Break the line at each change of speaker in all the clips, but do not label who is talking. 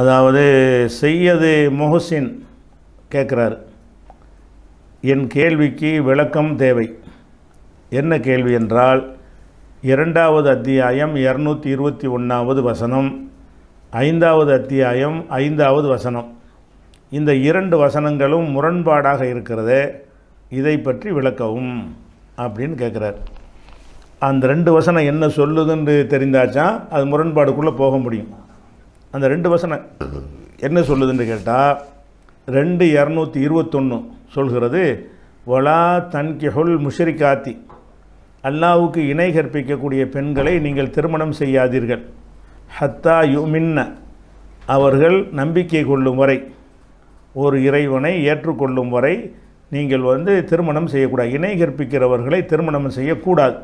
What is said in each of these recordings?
அதாவது செய்யது மொஹசின் கேட்குறார் என் கேள்விக்கு விளக்கம் தேவை என்ன கேள்வி என்றால் இரண்டாவது அத்தியாயம் இரநூத்தி இருபத்தி ஒன்றாவது வசனம் ஐந்தாவது அத்தியாயம் ஐந்தாவது வசனம் இந்த இரண்டு வசனங்களும் முரண்பாடாக இருக்கிறது இதை பற்றி விளக்கவும் அப்படின்னு கேட்குறார் அந்த ரெண்டு வசனம் என்ன சொல்லுதுன்னு தெரிந்தாச்சா அது முரண்பாடுக்குள்ளே போக முடியும் அந்த ரெண்டு வசனம் என்ன சொல்லுதுன்னு கேட்டால் ரெண்டு இரநூத்தி இருபத்தொன்று சொல்கிறது வலா தன்கிஹுல் முஷரிகாத்தி அல்லாவுக்கு இணை கற்பிக்கக்கூடிய பெண்களை நீங்கள் திருமணம் செய்யாதீர்கள் ஹத்தா யுமின்ன அவர்கள் நம்பிக்கை கொள்ளும் வரை ஒரு இறைவனை ஏற்றுக்கொள்ளும் வரை நீங்கள் வந்து திருமணம் செய்யக்கூடாது இணை கற்பிக்கிறவர்களை திருமணம் செய்யக்கூடாது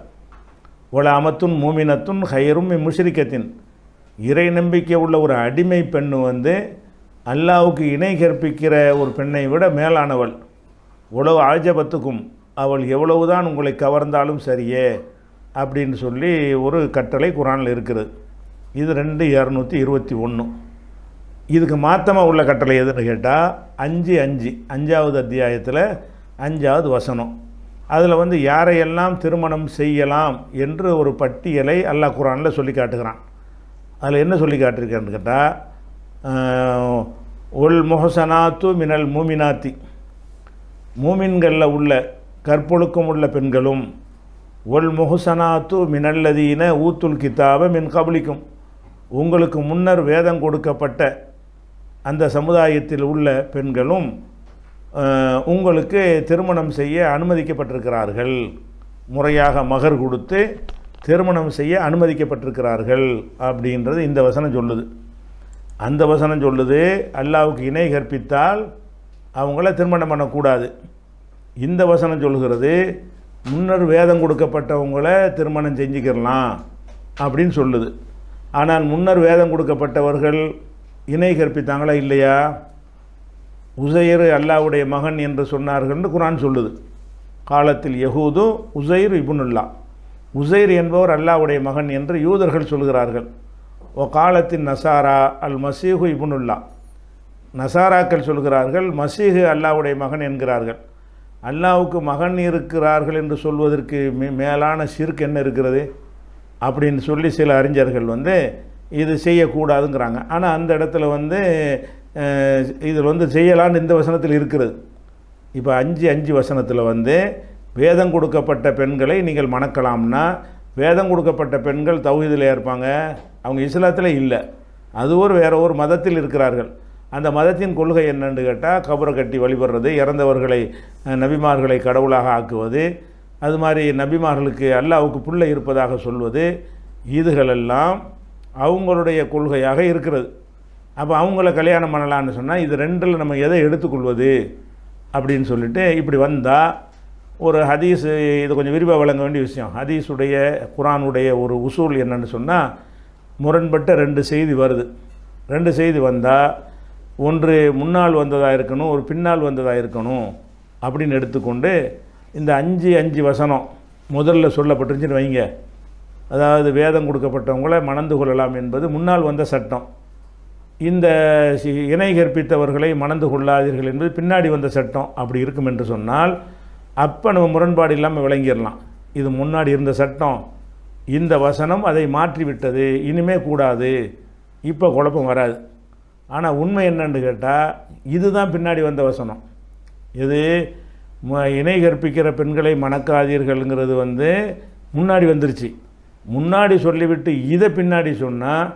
ஒல அமத்துன் மூமினத்துன் ஹயரும் இம்முஷரிக்கத்தின் இறை நம்பிக்கை உள்ள ஒரு அடிமை பெண் வந்து அல்லாவுக்கு இணை கற்பிக்கிற ஒரு பெண்ணை விட மேலானவள் உழவு ஆஜபத்துக்கும் அவள் எவ்வளவுதான் உங்களை கவர்ந்தாலும் சரியே அப்படின்னு சொல்லி ஒரு கட்டளை குரானில் இருக்கிறது இது ரெண்டு இரநூத்தி இருபத்தி ஒன்று இதுக்கு மாற்றமாக உள்ள கட்டளை எதுன்னு கேட்டால் அஞ்சு அஞ்சு அஞ்சாவது அத்தியாயத்தில் அஞ்சாவது வசனம் அதில் வந்து யாரையெல்லாம் திருமணம் செய்யலாம் என்று ஒரு பட்டியலை அல்லாஹ் குரானில் சொல்லி காட்டுகிறான் அதில் என்ன சொல்லி காட்டிருக்கேன்னு கேட்டால் ஒல் முகசனாத்து மினல் மூமினாத்தி மூமின்களில் உள்ள கற்பொழுக்கம் உள்ள பெண்களும் ஒல் முகசனாத்து மினல்லதீன ஊத்துல் கிதாப மின் கபலிக்கும் உங்களுக்கு முன்னர் வேதம் கொடுக்கப்பட்ட அந்த சமுதாயத்தில் உள்ள பெண்களும் உங்களுக்கு திருமணம் செய்ய அனுமதிக்கப்பட்டிருக்கிறார்கள் முறையாக மகர் கொடுத்து திருமணம் செய்ய அனுமதிக்கப்பட்டிருக்கிறார்கள் அப்படின்றது இந்த வசனம் சொல்லுது அந்த வசனம் சொல்லுது அல்லாவுக்கு இணை கற்பித்தால் அவங்கள திருமணம் பண்ணக்கூடாது இந்த வசனம் சொல்கிறது முன்னர் வேதம் கொடுக்கப்பட்டவங்களை திருமணம் செஞ்சுக்கிடலாம் அப்படின்னு சொல்லுது ஆனால் முன்னர் வேதம் கொடுக்கப்பட்டவர்கள் இணை கற்பித்தாங்களா இல்லையா உசையர் அல்லாவுடைய மகன் என்று சொன்னார்கள்னு குரான் சொல்லுது காலத்தில் யகூதும் உசைர் இபுனுல்லா உசைர் என்பவர் அல்லாவுடைய மகன் என்று யூதர்கள் சொல்கிறார்கள் ஓ காலத்தின் நசாரா அல் மசீஹு இபுனுல்லா நசாராக்கள் சொல்கிறார்கள் மசீஹு அல்லாவுடைய மகன் என்கிறார்கள் அல்லாவுக்கு மகன் இருக்கிறார்கள் என்று சொல்வதற்கு மேலான சிறுக்கு என்ன இருக்கிறது அப்படின்னு சொல்லி சில அறிஞர்கள் வந்து இது செய்யக்கூடாதுங்கிறாங்க ஆனால் அந்த இடத்துல வந்து இதில் வந்து செய்யலான்னு இந்த வசனத்தில் இருக்கிறது இப்போ அஞ்சு அஞ்சு வசனத்தில் வந்து வேதம் கொடுக்கப்பட்ட பெண்களை நீங்கள் மணக்கலாம்னா வேதம் கொடுக்கப்பட்ட பெண்கள் தௌஹீதில் இருப்பாங்க அவங்க இஸ்லாத்தில் இல்லை அது ஒரு வேறு ஒரு மதத்தில் இருக்கிறார்கள் அந்த மதத்தின் கொள்கை என்னென்னு கேட்டால் கபரை கட்டி வழிபடுறது இறந்தவர்களை நபிமார்களை கடவுளாக ஆக்குவது அது மாதிரி நபிமார்களுக்கு அல்லாவுக்கு பிள்ளை இருப்பதாக சொல்வது இதுகளெல்லாம் அவங்களுடைய கொள்கையாக இருக்கிறது அப்போ அவங்கள கல்யாணம் பண்ணலான்னு சொன்னால் இது ரெண்டில் நம்ம எதை எடுத்துக்கொள்வது அப்படின்னு சொல்லிட்டு இப்படி வந்தால் ஒரு ஹதீஸு இது கொஞ்சம் விரிவாக வழங்க வேண்டிய விஷயம் ஹதீஸுடைய குரானுடைய ஒரு உசூல் என்னன்னு சொன்னால் முரண்பட்ட ரெண்டு செய்தி வருது ரெண்டு செய்தி வந்தால் ஒன்று முன்னால் வந்ததாக இருக்கணும் ஒரு பின்னால் வந்ததாக இருக்கணும் அப்படின்னு எடுத்துக்கொண்டு இந்த அஞ்சு அஞ்சு வசனம் முதல்ல சொல்லப்பட்டிருந்துச்சுன்னு வைங்க அதாவது வேதம் கொடுக்கப்பட்டவங்கள மணந்து கொள்ளலாம் என்பது முன்னால் வந்த சட்டம் இந்த இணை கற்பித்தவர்களை மணந்து கொள்ளாதீர்கள் என்பது பின்னாடி வந்த சட்டம் அப்படி இருக்கும் என்று சொன்னால் அப்போ நம்ம முரண்பாடு இல்லாமல் விளங்கிடலாம் இது முன்னாடி இருந்த சட்டம் இந்த வசனம் அதை மாற்றிவிட்டது இனிமே கூடாது இப்போ குழப்பம் வராது ஆனால் உண்மை என்னன்னு கேட்டால் இதுதான் பின்னாடி வந்த வசனம் இது இணை கற்பிக்கிற பெண்களை மணக்காதீர்கள்ங்கிறது வந்து முன்னாடி வந்துருச்சு முன்னாடி சொல்லிவிட்டு இதை பின்னாடி சொன்னால்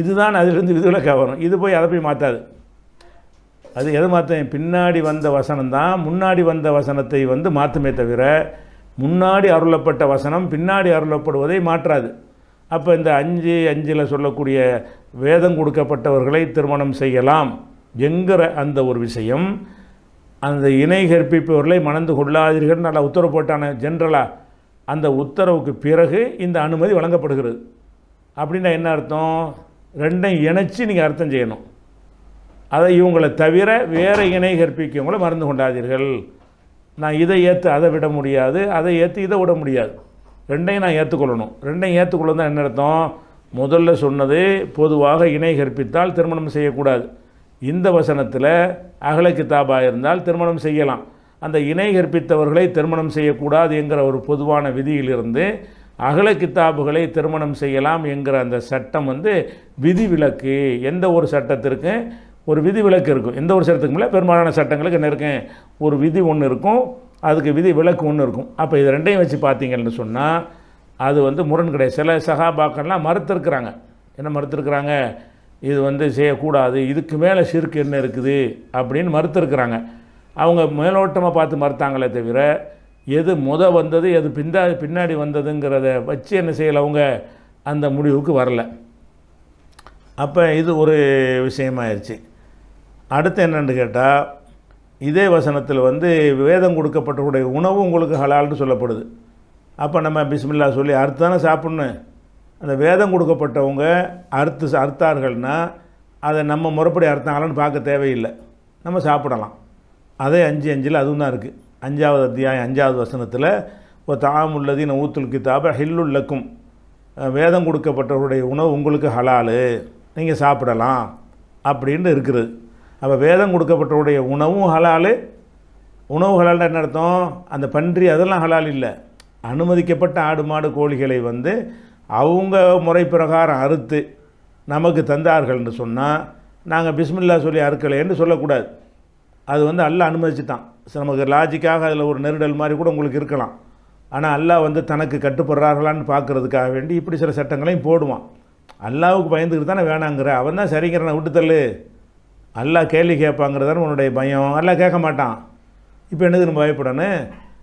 இதுதான் அதிலிருந்து விதிவிலக்காக வரும் இது போய் அதை போய் மாற்றாது அது எதை மாற்றேன் பின்னாடி வந்த வசனம் தான் முன்னாடி வந்த வசனத்தை வந்து மாற்றுமே தவிர முன்னாடி அருளப்பட்ட வசனம் பின்னாடி அருளப்படுவதை மாற்றாது அப்போ இந்த அஞ்சு அஞ்சில் சொல்லக்கூடிய வேதம் கொடுக்கப்பட்டவர்களை திருமணம் செய்யலாம் என்கிற அந்த ஒரு விஷயம் அந்த இணை கற்பிப்பவர்களை மணந்து கொள்ளாதீர்கள் நல்லா உத்தரவு போட்டான ஜென்ரலாக அந்த உத்தரவுக்கு பிறகு இந்த அனுமதி வழங்கப்படுகிறது அப்படின்னா என்ன அர்த்தம் ரெண்டையும் இணைச்சி நீங்கள் அர்த்தம் செய்யணும் அதை இவங்களை தவிர வேறு இணை கற்பிக்கவங்களை மறந்து கொண்டாதீர்கள் நான் இதை ஏற்று அதை விட முடியாது அதை ஏற்று இதை விட முடியாது ரெண்டையும் நான் ஏற்றுக்கொள்ளணும் ரெண்டையும் ஏற்றுக்கொள்ளணும் தான் என்ன அர்த்தம் முதல்ல சொன்னது பொதுவாக இணை கற்பித்தால் திருமணம் செய்யக்கூடாது இந்த வசனத்தில் அகல கிதாபாக இருந்தால் திருமணம் செய்யலாம் அந்த இணை கற்பித்தவர்களை திருமணம் செய்யக்கூடாது என்கிற ஒரு பொதுவான விதியிலிருந்து அகல கித்தாபுகளை திருமணம் செய்யலாம் என்கிற அந்த சட்டம் வந்து விதிவிலக்கு எந்த ஒரு சட்டத்திற்கும் ஒரு விதி விலக்கு இருக்கும் எந்த ஒரு சட்டத்துக்கு மேலே பெரும்பாலான சட்டங்களுக்கு என்ன இருக்கேன் ஒரு விதி ஒன்று இருக்கும் அதுக்கு விதி விலக்கு ஒன்று இருக்கும் அப்போ இது ரெண்டையும் வச்சு பார்த்தீங்கன்னு சொன்னால் அது வந்து முரண் கிடையாது சில சகாபாக்கள்லாம் மறுத்துருக்குறாங்க என்ன மறுத்துருக்குறாங்க இது வந்து செய்யக்கூடாது இதுக்கு மேலே சிறுக்கு என்ன இருக்குது அப்படின்னு மறுத்துருக்குறாங்க அவங்க மேலோட்டமாக பார்த்து மறுத்தாங்களே தவிர எது முத வந்தது எது பிந்தா பின்னாடி வந்ததுங்கிறத வச்சு என்ன செய்யலை அவங்க அந்த முடிவுக்கு வரலை அப்போ இது ஒரு விஷயமாயிருச்சு அடுத்து என்னென்னு கேட்டால் இதே வசனத்தில் வந்து வேதம் கொடுக்கப்பட்டவருடைய உணவு உங்களுக்கு ஹலால்னு சொல்லப்படுது அப்போ நம்ம பிஸ்மில்லா சொல்லி அறுத்து தானே அந்த வேதம் கொடுக்கப்பட்டவங்க அறுத்து அறுத்தார்கள்னா அதை நம்ம முறைப்படி அறுத்தாங்களான்னு பார்க்க தேவையில்லை நம்ம சாப்பிடலாம் அதே அஞ்சு அஞ்சில் அதுவும் தான் இருக்குது அஞ்சாவது அத்தியாயம் அஞ்சாவது வசனத்தில் ஒரு தாம் உள்ளதின் ஊத்துல் கிதாப ஹில்லுள்ளக்கும் வேதம் கொடுக்கப்பட்டவருடைய உணவு உங்களுக்கு ஹலால் நீங்கள் சாப்பிடலாம் அப்படின்னு இருக்கிறது அப்போ வேதம் கொடுக்கப்பட்டவருடைய உணவும் ஹலாலு உணவு ஹலால் என்ன அர்த்தம் அந்த பன்றி அதெல்லாம் ஹலால் இல்லை அனுமதிக்கப்பட்ட ஆடு மாடு கோழிகளை வந்து அவங்க முறை பிரகாரம் அறுத்து நமக்கு தந்தார்கள் என்று சொன்னால் நாங்கள் பிஸ்மில்லா சொல்லி அறுக்கலைன்னு சொல்லக்கூடாது அது வந்து அல்ல அனுமதிச்சுட்டான் நமக்கு லாஜிக்காக அதில் ஒரு நெருடல் மாதிரி கூட உங்களுக்கு இருக்கலாம் ஆனால் அல்லாஹ் வந்து தனக்கு கட்டுப்படுறார்களான்னு பார்க்குறதுக்காக வேண்டி இப்படி சில சட்டங்களையும் போடுவான் அல்லாவுக்கு பயந்துக்கிட்டு தானே வேணாங்கிற அவன் தான் விட்டு தள்ளு எல்லாம் கேள்வி கேட்பாங்கிறது தான் உன்னுடைய பயம் எல்லாம் கேட்க மாட்டான் இப்போ என்னது நம்ம பயப்படணும்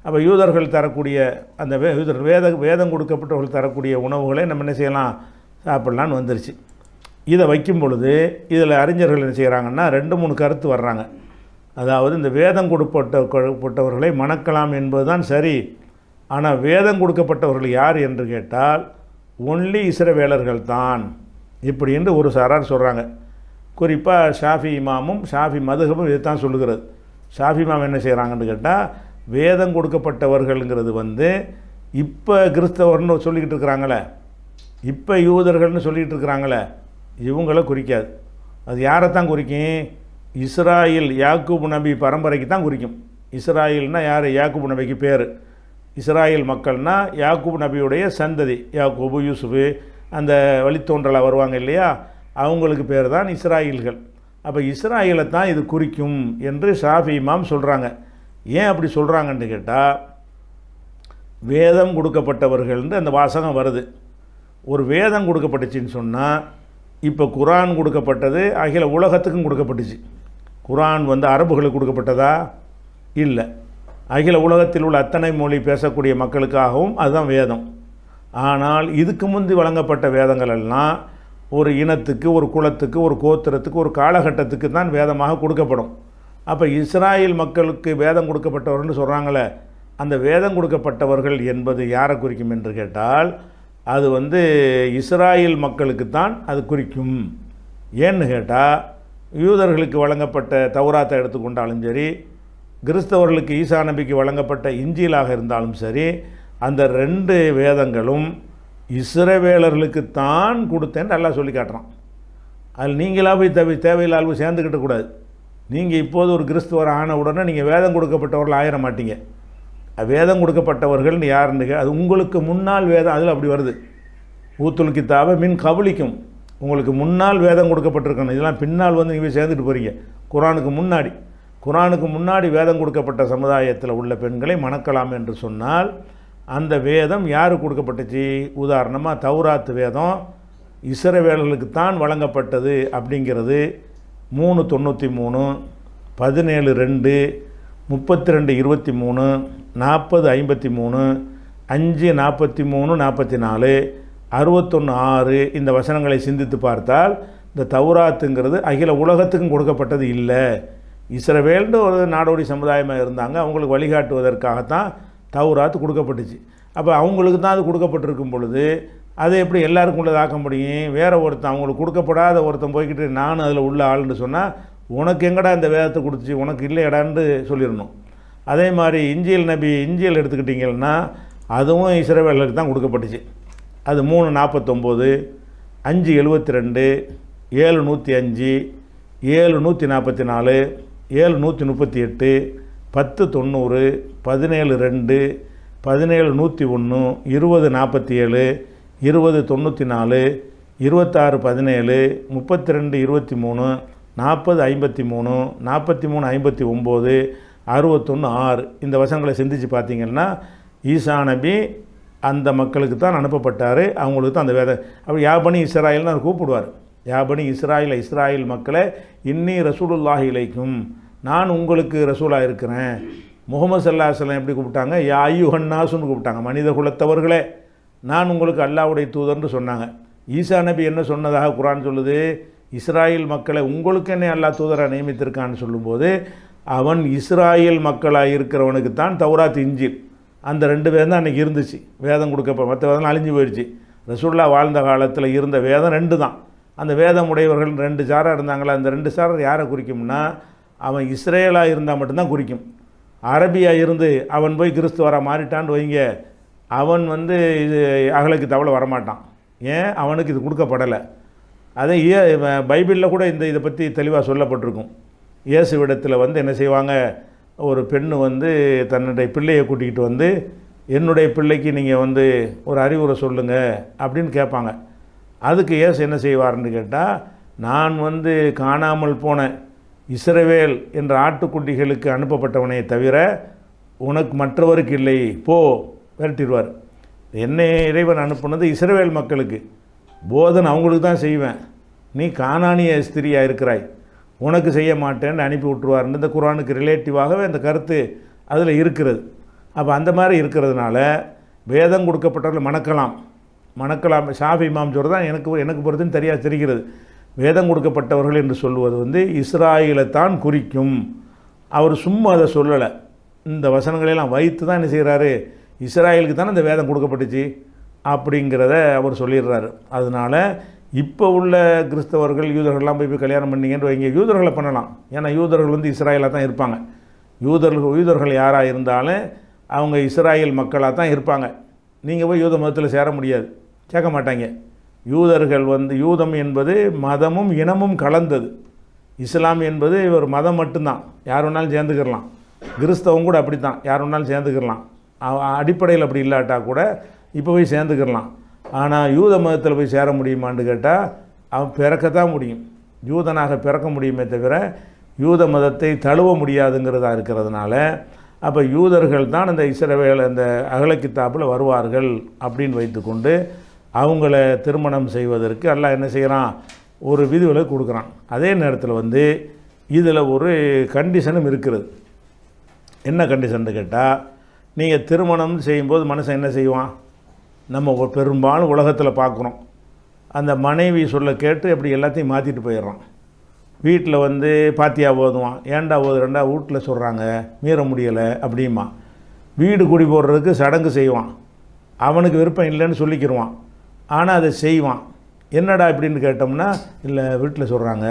அப்போ யூதர்கள் தரக்கூடிய அந்த வே யூதர்கள் வேத வேதம் கொடுக்கப்பட்டவர்கள் தரக்கூடிய உணவுகளை நம்ம என்ன செய்யலாம் சாப்பிட்லான்னு வந்துருச்சு இதை வைக்கும் பொழுது இதில் அறிஞர்கள் என்ன செய்கிறாங்கன்னா ரெண்டு மூணு கருத்து வர்றாங்க அதாவது இந்த வேதம் கொடுப்பட்டவர்களை மணக்கலாம் என்பது தான் சரி ஆனால் வேதம் கொடுக்கப்பட்டவர்கள் யார் என்று கேட்டால் ஒன்லி இசிறவேலர்கள் தான் இப்படி என்று ஒரு சாரார் சொல்கிறாங்க குறிப்பாக ஷாஃபி இமாமும் ஷாஃபி மதுகமும் இதை தான் சொல்லுகிறது ஷாஃபி இமாம் என்ன செய்கிறாங்கன்னு கேட்டால் வேதம் கொடுக்கப்பட்டவர்கள்ங்கிறது வந்து இப்போ கிறிஸ்தவர்னு சொல்லிக்கிட்டு இருக்கிறாங்களே இப்போ யூதர்கள்னு சொல்லிக்கிட்டு இருக்கிறாங்களே இவங்கள குறிக்காது அது யாரை தான் குறிக்கும் இஸ்ராயில் யாக்கூப் நபி பரம்பரைக்கு தான் குறிக்கும் இஸ்ராயில்னால் யார் யாக்கூப் நபிக்கு பேர் இஸ்ராயல் மக்கள்னால் யாக்கூப் நபியுடைய சந்ததி யாக்கூபு யூசுஃபு அந்த வழித்தோன்றலாக வருவாங்க இல்லையா அவங்களுக்கு பேர் தான் இஸ்ராயில்கள் அப்போ இஸ்ராயலை தான் இது குறிக்கும் என்று ஷாஃபி இமாம் சொல்கிறாங்க ஏன் அப்படி சொல்கிறாங்கன்னு கேட்டால் வேதம் கொடுக்கப்பட்டவர்கள்னு அந்த வாசகம் வருது ஒரு வேதம் கொடுக்கப்பட்டுச்சின்னு சொன்னால் இப்போ குரான் கொடுக்கப்பட்டது அகில உலகத்துக்கும் கொடுக்கப்பட்டுச்சு குரான் வந்து அரபுகளுக்கு கொடுக்கப்பட்டதா இல்லை அகில உலகத்தில் உள்ள அத்தனை மொழி பேசக்கூடிய மக்களுக்காகவும் அதுதான் வேதம் ஆனால் இதுக்கு முந்தி வழங்கப்பட்ட வேதங்கள் எல்லாம் ஒரு இனத்துக்கு ஒரு குலத்துக்கு ஒரு கோத்திரத்துக்கு ஒரு காலகட்டத்துக்கு தான் வேதமாக கொடுக்கப்படும் அப்போ இஸ்ராயல் மக்களுக்கு வேதம் கொடுக்கப்பட்டவர்கள்னு சொல்கிறாங்களே அந்த வேதம் கொடுக்கப்பட்டவர்கள் என்பது யாரை குறிக்கும் என்று கேட்டால் அது வந்து இஸ்ராயல் மக்களுக்கு தான் அது குறிக்கும் ஏன்னு கேட்டால் யூதர்களுக்கு வழங்கப்பட்ட தௌராத்தை எடுத்துக்கொண்டாலும் சரி கிறிஸ்தவர்களுக்கு ஈசா வழங்கப்பட்ட இஞ்சியலாக இருந்தாலும் சரி அந்த ரெண்டு வேதங்களும் இஸ்ரவேலர்களுக்கு தான் கொடுத்தேன் நல்லா சொல்லி காட்டுறான் அதில் நீங்களாக போய் தேவை தேவையில்லாத போய் சேர்ந்துக்கிட்ட கூடாது நீங்கள் இப்போது ஒரு கிறிஸ்துவர் ஆன உடனே நீங்கள் வேதம் கொடுக்கப்பட்டவர்கள் ஆயிட மாட்டீங்க வேதம் கொடுக்கப்பட்டவர்கள்னு யாருன்னு அது உங்களுக்கு முன்னால் வேதம் அதில் அப்படி வருது ஊத்துல் தாவை மின் கபலிக்கும் உங்களுக்கு முன்னால் வேதம் கொடுக்கப்பட்டிருக்கணும் இதெல்லாம் பின்னால் வந்து நீங்கள் போய் சேர்ந்துட்டு போகிறீங்க குரானுக்கு முன்னாடி குரானுக்கு முன்னாடி வேதம் கொடுக்கப்பட்ட சமுதாயத்தில் உள்ள பெண்களை மணக்கலாம் என்று சொன்னால் அந்த வேதம் யாருக்கு கொடுக்கப்பட்டுச்சு உதாரணமாக தௌராத்து வேதம் இசரவேலர்களுக்கு தான் வழங்கப்பட்டது அப்படிங்கிறது மூணு தொண்ணூற்றி மூணு பதினேழு ரெண்டு முப்பத்தி ரெண்டு இருபத்தி மூணு நாற்பது ஐம்பத்தி மூணு அஞ்சு நாற்பத்தி மூணு நாற்பத்தி நாலு அறுபத்தொன்று ஆறு இந்த வசனங்களை சிந்தித்து பார்த்தால் இந்த தௌராத்துங்கிறது அகில உலகத்துக்கும் கொடுக்கப்பட்டது இல்லை இஸ்ரவேல்னு ஒரு நாடோடி சமுதாயமாக இருந்தாங்க அவங்களுக்கு வழிகாட்டுவதற்காகத்தான் தவறாத்து கொடுக்கப்பட்டுச்சு அப்போ அவங்களுக்கு தான் அது கொடுக்கப்பட்டிருக்கும் பொழுது அதை எப்படி எல்லாருக்கும் உள்ளதாக்க முடியும் வேறு ஒருத்தன் அவங்களுக்கு கொடுக்கப்படாத ஒருத்தன் போய்கிட்டு நானும் அதில் உள்ள ஆள்னு சொன்னால் உனக்கு எங்கடா இந்த வேதத்தை கொடுத்துச்சு உனக்கு இல்லையடான்னு சொல்லிடணும் அதே மாதிரி இஞ்சியல் நபி இஞ்சியல் எடுத்துக்கிட்டிங்கன்னா அதுவும் இசைவேலருக்கு தான் கொடுக்கப்பட்டுச்சு அது மூணு நாற்பத்தொம்போது அஞ்சு எழுபத்தி ரெண்டு ஏழு நூற்றி அஞ்சு ஏழு நூற்றி நாற்பத்தி நாலு ஏழு நூற்றி முப்பத்தி எட்டு பத்து தொண்ணூறு பதினேழு ரெண்டு பதினேழு நூற்றி ஒன்று இருபது நாற்பத்தி ஏழு இருபது தொண்ணூற்றி நாலு இருபத்தாறு பதினேழு முப்பத்தி ரெண்டு இருபத்தி மூணு நாற்பது ஐம்பத்தி மூணு நாற்பத்தி மூணு ஐம்பத்தி ஒம்பது அறுபத்தொன்று ஆறு இந்த வசங்களை சிந்தித்து பார்த்திங்கன்னா ஈசா நபி அந்த மக்களுக்கு தான் அனுப்பப்பட்டார் அவங்களுக்கு தான் அந்த வேத அப்படி யாபனி இஸ்ராயல்னு அவர் கூப்பிடுவார் யாபனி இஸ்ராயில் இஸ்ராயல் மக்களை இன்னி ரசூலுல்லாஹி இலைக்கும் நான் உங்களுக்கு ரசூலாக இருக்கிறேன் முகமது சல்லா சொல்லம் எப்படி கூப்பிட்டாங்க யா ஐயு ஹன்னாசுன்னு கூப்பிட்டாங்க மனித குலத்தவர்களே நான் உங்களுக்கு அல்லாவுடைய தூதர்னு சொன்னாங்க ஈசா நபி என்ன சொன்னதாக குரான் சொல்லுது இஸ்ராயல் மக்களை உங்களுக்கு என்ன அல்லா தூதராக நியமித்திருக்கான்னு சொல்லும்போது அவன் இஸ்ராயல் மக்களாக இருக்கிறவனுக்கு தான் தௌராத் இஞ்சில் அந்த ரெண்டு வேதம் அன்றைக்கி இருந்துச்சு வேதம் கொடுக்கப்ப மற்ற வேதம் அழிஞ்சு போயிடுச்சு ரசூல்லா வாழ்ந்த காலத்தில் இருந்த வேதம் ரெண்டு தான் அந்த வேதம் உடையவர்கள் ரெண்டு சாராக இருந்தாங்களா அந்த ரெண்டு சாரர் யாரை குறிக்கும்னா அவன் இஸ்ரேலாக இருந்தால் மட்டும்தான் குறிக்கும் அரபியாக இருந்து அவன் போய் கிறிஸ்துவராக மாறிட்டான்னு வைங்க அவன் வந்து இது அகலுக்கு தவளை வரமாட்டான் ஏன் அவனுக்கு இது கொடுக்கப்படலை அதே ஏ பைபிளில் கூட இந்த இதை பற்றி தெளிவாக சொல்லப்பட்டிருக்கும் இயேசு விடத்தில் வந்து என்ன செய்வாங்க ஒரு பெண்ணு வந்து தன்னுடைய பிள்ளையை கூட்டிக்கிட்டு வந்து என்னுடைய பிள்ளைக்கு நீங்கள் வந்து ஒரு அறிவுரை சொல்லுங்கள் அப்படின்னு கேட்பாங்க அதுக்கு ஏசு என்ன செய்வார்னு கேட்டால் நான் வந்து காணாமல் போனேன் இஸ்ரவேல் என்ற ஆட்டுக்குட்டிகளுக்கு அனுப்பப்பட்டவனே தவிர உனக்கு மற்றவருக்கு இல்லை போ விரட்டிடுவார் என்னை இறைவன் அனுப்புனது இஸ்ரவேல் மக்களுக்கு போதன் அவங்களுக்கு தான் செய்வேன் நீ காணானிய ஸ்திரியாக இருக்கிறாய் உனக்கு செய்ய மாட்டேன்னு அனுப்பி விட்டுருவார்னு இந்த குரானுக்கு ரிலேட்டிவாகவே அந்த கருத்து அதில் இருக்கிறது அப்போ அந்த மாதிரி இருக்கிறதுனால வேதம் கொடுக்கப்பட்டவர்கள் மணக்கலாம் மணக்கலாம் ஷாஃபி இமாம் சொல்கிறது தான் எனக்கு எனக்கு பொறுத்துன்னு தெரியாது தெரிகிறது வேதம் கொடுக்கப்பட்டவர்கள் என்று சொல்லுவது வந்து இஸ்ராயிலை தான் குறிக்கும் அவர் சும்மா அதை சொல்லலை இந்த வசனங்களெல்லாம் வைத்து தான் என்ன செய்கிறாரு இஸ்ராயலுக்கு தானே இந்த வேதம் கொடுக்கப்பட்டுச்சு அப்படிங்கிறத அவர் சொல்லிடுறாரு அதனால் இப்போ உள்ள கிறிஸ்தவர்கள் யூதர்கள்லாம் போய் போய் கல்யாணம் பண்ணிங்கன்னு வைங்க யூதர்களை பண்ணலாம் ஏன்னா யூதர்கள் வந்து இஸ்ராயலாக தான் இருப்பாங்க யூதர்கள் யூதர்கள் யாராக இருந்தாலும் அவங்க இஸ்ராயல் மக்களாக தான் இருப்பாங்க நீங்கள் போய் யூத மதத்தில் சேர முடியாது கேட்க மாட்டாங்க யூதர்கள் வந்து யூதம் என்பது மதமும் இனமும் கலந்தது இஸ்லாம் என்பது ஒரு மதம் மட்டும்தான் யார் வேணாலும் சேர்ந்துக்கிறலாம் கிறிஸ்தவம் கூட அப்படி தான் யார் வேணாலும் சேர்ந்துக்கிறலாம் அடிப்படையில் அப்படி இல்லாட்டால் கூட இப்போ போய் சேர்ந்துக்கிடலாம் ஆனால் யூத மதத்தில் போய் சேர முடியுமான்னு கேட்டால் அவன் பிறக்கத்தான் முடியும் யூதனாக பிறக்க முடியுமே தவிர யூத மதத்தை தழுவ முடியாதுங்கிறதா இருக்கிறதுனால அப்போ யூதர்கள் தான் இந்த இஸ்ரவேல் அந்த அகலக்கித்தாப்பில் வருவார்கள் அப்படின்னு வைத்துக்கொண்டு அவங்கள திருமணம் செய்வதற்கு எல்லாம் என்ன செய்கிறான் ஒரு விதிவிலை கொடுக்குறான் அதே நேரத்தில் வந்து இதில் ஒரு கண்டிஷனும் இருக்கிறது என்ன கண்டிஷன் கேட்டால் நீங்கள் திருமணம் செய்யும்போது மனுஷன் என்ன செய்வான் நம்ம பெரும்பாலும் உலகத்தில் பார்க்குறோம் அந்த மனைவி சொல்ல கேட்டு அப்படி எல்லாத்தையும் மாற்றிட்டு போயிடுறோம் வீட்டில் வந்து பாத்தியாக போதுவான் ஏண்டா போது ரெண்டா வீட்டில் சொல்கிறாங்க மீற முடியலை அப்படிமா வீடு குடி போடுறதுக்கு சடங்கு செய்வான் அவனுக்கு விருப்பம் இல்லைன்னு சொல்லிக்கிடுவான் ஆனால் அதை செய்வான் என்னடா இப்படின்னு கேட்டோம்னா இல்லை வீட்டில் சொல்கிறாங்க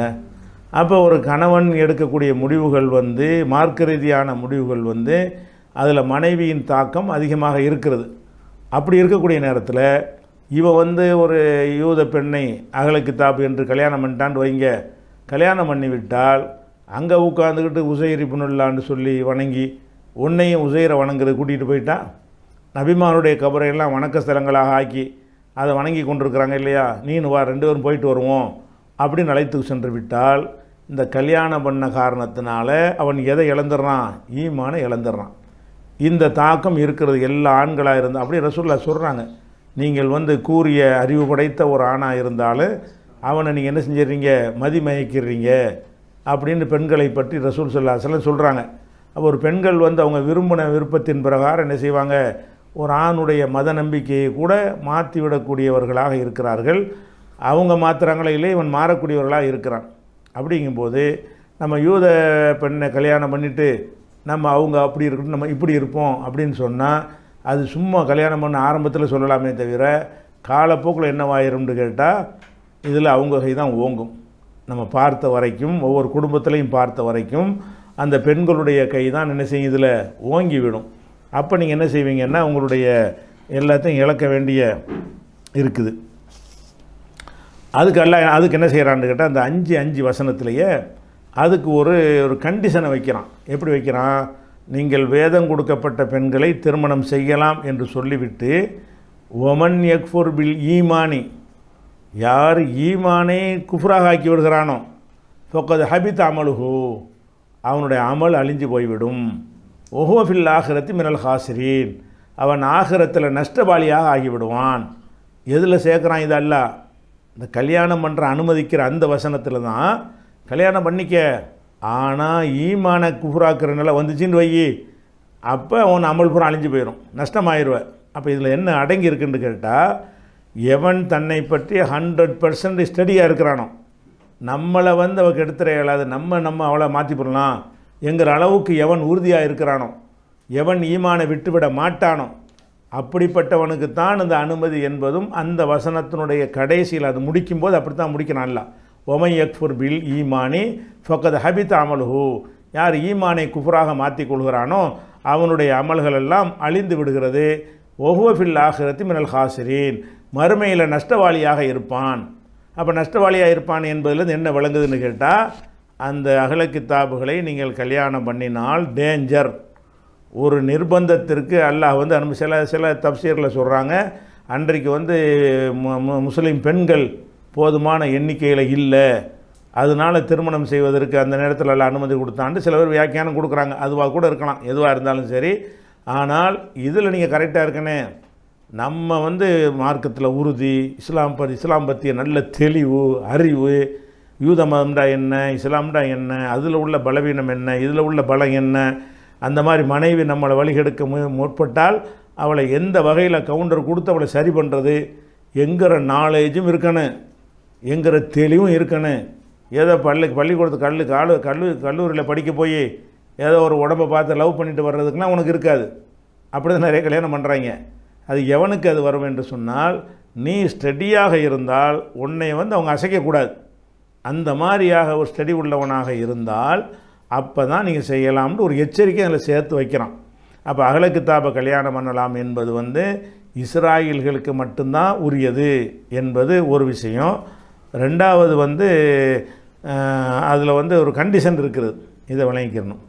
அப்போ ஒரு கணவன் எடுக்கக்கூடிய முடிவுகள் வந்து மார்க்க ரீதியான முடிவுகள் வந்து அதில் மனைவியின் தாக்கம் அதிகமாக இருக்கிறது அப்படி இருக்கக்கூடிய நேரத்தில் இவன் வந்து ஒரு யூத பெண்ணை அகலுக்கு தாப்பு என்று கல்யாணம் பண்ணிட்டான்னு வைங்க கல்யாணம் பண்ணிவிட்டால் அங்கே உட்காந்துக்கிட்டு உசைரி புண்ணுல்லான்னு சொல்லி வணங்கி உன்னையும் உசைரை வணங்குறது கூட்டிகிட்டு போயிட்டா நபிமானுடைய கபரையெல்லாம் வணக்க ஸ்தலங்களாக ஆக்கி அதை வணங்கி கொண்டிருக்கிறாங்க இல்லையா நீனு வா ரெண்டு பேரும் போயிட்டு வருவோம் அப்படின்னு அழைத்து சென்று விட்டால் இந்த கல்யாணம் பண்ண காரணத்தினால அவன் எதை இழந்துடுறான் ஈமான இழந்துடுறான் இந்த தாக்கம் இருக்கிறது எல்லா ஆண்களாக இருந்தால் அப்படி ரசூல்லா சொல்கிறாங்க நீங்கள் வந்து கூறிய அறிவு படைத்த ஒரு ஆணாக இருந்தாலும் அவனை நீங்கள் என்ன செஞ்சிடுறீங்க மதிமயக்கிறீங்க அப்படின்னு பெண்களை பற்றி ரசூல் சொல்லா சில சொல்கிறாங்க அப்போ ஒரு பெண்கள் வந்து அவங்க விரும்பின விருப்பத்தின் பிரகாரம் என்ன செய்வாங்க ஒரு ஆணுடைய மத நம்பிக்கையை கூட மாற்றிவிடக்கூடியவர்களாக இருக்கிறார்கள் அவங்க மாற்றுறாங்களே இல்லை இவன் மாறக்கூடியவர்களாக இருக்கிறான் அப்படிங்கும்போது நம்ம யூத பெண்ணை கல்யாணம் பண்ணிவிட்டு நம்ம அவங்க அப்படி இருக்கணும் நம்ம இப்படி இருப்போம் அப்படின்னு சொன்னால் அது சும்மா கல்யாணம் பண்ண ஆரம்பத்தில் சொல்லலாமே தவிர காலப்போக்கில் என்னவாயிரும்னு கேட்டால் இதில் அவங்க கை தான் ஓங்கும் நம்ம பார்த்த வரைக்கும் ஒவ்வொரு குடும்பத்திலையும் பார்த்த வரைக்கும் அந்த பெண்களுடைய கை தான் என்ன செய்யும் இதில் ஓங்கிவிடும் அப்போ நீங்கள் என்ன செய்வீங்கன்னா உங்களுடைய எல்லாத்தையும் இழக்க வேண்டிய இருக்குது அதுக்கு எல்லாம் அதுக்கு என்ன செய்கிறான்னு கேட்டால் அந்த அஞ்சு அஞ்சு வசனத்திலேயே அதுக்கு ஒரு ஒரு கண்டிஷனை வைக்கிறான் எப்படி வைக்கிறான் நீங்கள் வேதம் கொடுக்கப்பட்ட பெண்களை திருமணம் செய்யலாம் என்று சொல்லிவிட்டு ஒமன் எக்ஃபோர் பில் ஈமானி யார் ஈமானே குஃப்ராக ஆக்கி விடுகிறானோ ஃபோக்கது ஹபித் அமலுஹூ அவனுடைய அமல் அழிஞ்சு போய்விடும் ஒஹோஃபில் ஆகிரத்து மினல் ஹாசிரீன் அவன் ஆகிரத்தில் நஷ்டபாலியாக ஆகிவிடுவான் எதில் சேர்க்குறான் இதல்ல இந்த கல்யாணம் பண்ணுற அனுமதிக்கிற அந்த வசனத்தில் தான் கல்யாணம் பண்ணிக்க ஆனால் ஈமான குஃபுராக்கிற நிலை வந்துச்சின்னு வையி அப்போ அவன் அமல் பூரா அழிஞ்சு போயிடும் நஷ்டமாயிருவேன் அப்போ இதில் என்ன அடங்கி இருக்குன்னு கேட்டால் எவன் தன்னை பற்றி ஹண்ட்ரட் பர்சன்ட் ஸ்டடியாக இருக்கிறானோ நம்மளை வந்து அவள் கெடுத்துற இயலாது நம்ம நம்ம அவளை மாற்றி போடலாம் என்கிற அளவுக்கு எவன் உறுதியாக இருக்கிறானோ எவன் ஈமானை விட்டுவிட மாட்டானோ அப்படிப்பட்டவனுக்குத்தான் அந்த அனுமதி என்பதும் அந்த வசனத்தினுடைய கடைசியில் அது முடிக்கும்போது அப்படி தான் முடிக்கிறான் அல்ல ஒமை யக்ஃபுர் பில் ஈமானி ஃபக்கத் ஹபித் அமலு யார் ஈமானை குஃபராக மாற்றி கொள்கிறானோ அவனுடைய அமல்கள் எல்லாம் அழிந்து விடுகிறது ஒவ்வொஃபில் ஆகிறத்தி மினல் ஹாசிரீன் மறுமையில் நஷ்டவாளியாக இருப்பான் அப்போ நஷ்டவாளியாக இருப்பான் என்பதிலிருந்து என்ன விளங்குதுன்னு கேட்டால் அந்த அகல கித்தாபுகளை நீங்கள் கல்யாணம் பண்ணினால் டேஞ்சர் ஒரு நிர்பந்தத்திற்கு அல்லாஹ் வந்து அனுப்பி சில சில தப்சீரில் சொல்கிறாங்க அன்றைக்கு வந்து முஸ்லீம் பெண்கள் போதுமான எண்ணிக்கையில் இல்லை அதனால் திருமணம் செய்வதற்கு அந்த நேரத்தில் எல்லாம் அனுமதி கொடுத்தான்ட்டு சில பேர் வியாக்கியானம் கொடுக்குறாங்க அதுவாக கூட இருக்கலாம் எதுவாக இருந்தாலும் சரி ஆனால் இதில் நீங்கள் கரெக்டாக இருக்கனே நம்ம வந்து மார்க்கத்தில் உறுதி இஸ்லாம் இஸ்லாம் பற்றிய நல்ல தெளிவு அறிவு யூத மதம்டா என்ன இஸ்லாம்டா என்ன அதில் உள்ள பலவீனம் என்ன இதில் உள்ள பலம் என்ன அந்த மாதிரி மனைவி நம்மளை வழிகெடுக்க முற்பட்டால் அவளை எந்த வகையில் கவுண்டர் கொடுத்து அவளை சரி பண்ணுறது எங்கிற நாலேஜும் இருக்கணும் எங்கிற தெளிவும் இருக்கணும் ஏதோ பள்ளி பள்ளிக்கூடத்து கல்லு காலு கல்லு கல்லூரியில் படிக்க போய் ஏதோ ஒரு உடம்பை பார்த்து லவ் பண்ணிட்டு வர்றதுக்குனா உனக்கு இருக்காது அப்படி தான் நிறைய கல்யாணம் பண்ணுறாங்க அது எவனுக்கு அது வரும் என்று சொன்னால் நீ ஸ்டடியாக இருந்தால் உன்னை வந்து அவங்க அசைக்கக்கூடாது அந்த மாதிரியாக ஒரு ஸ்டடி உள்ளவனாக இருந்தால் அப்போ தான் நீங்கள் செய்யலாம்னு ஒரு எச்சரிக்கை அதில் சேர்த்து வைக்கிறான் அப்போ அகலக்கித்தாபை கல்யாணம் பண்ணலாம் என்பது வந்து இஸ்ராயல்களுக்கு மட்டும்தான் உரியது என்பது ஒரு விஷயம் ரெண்டாவது வந்து அதில் வந்து ஒரு கண்டிஷன் இருக்கிறது இதை விளங்கிக்கிறணும்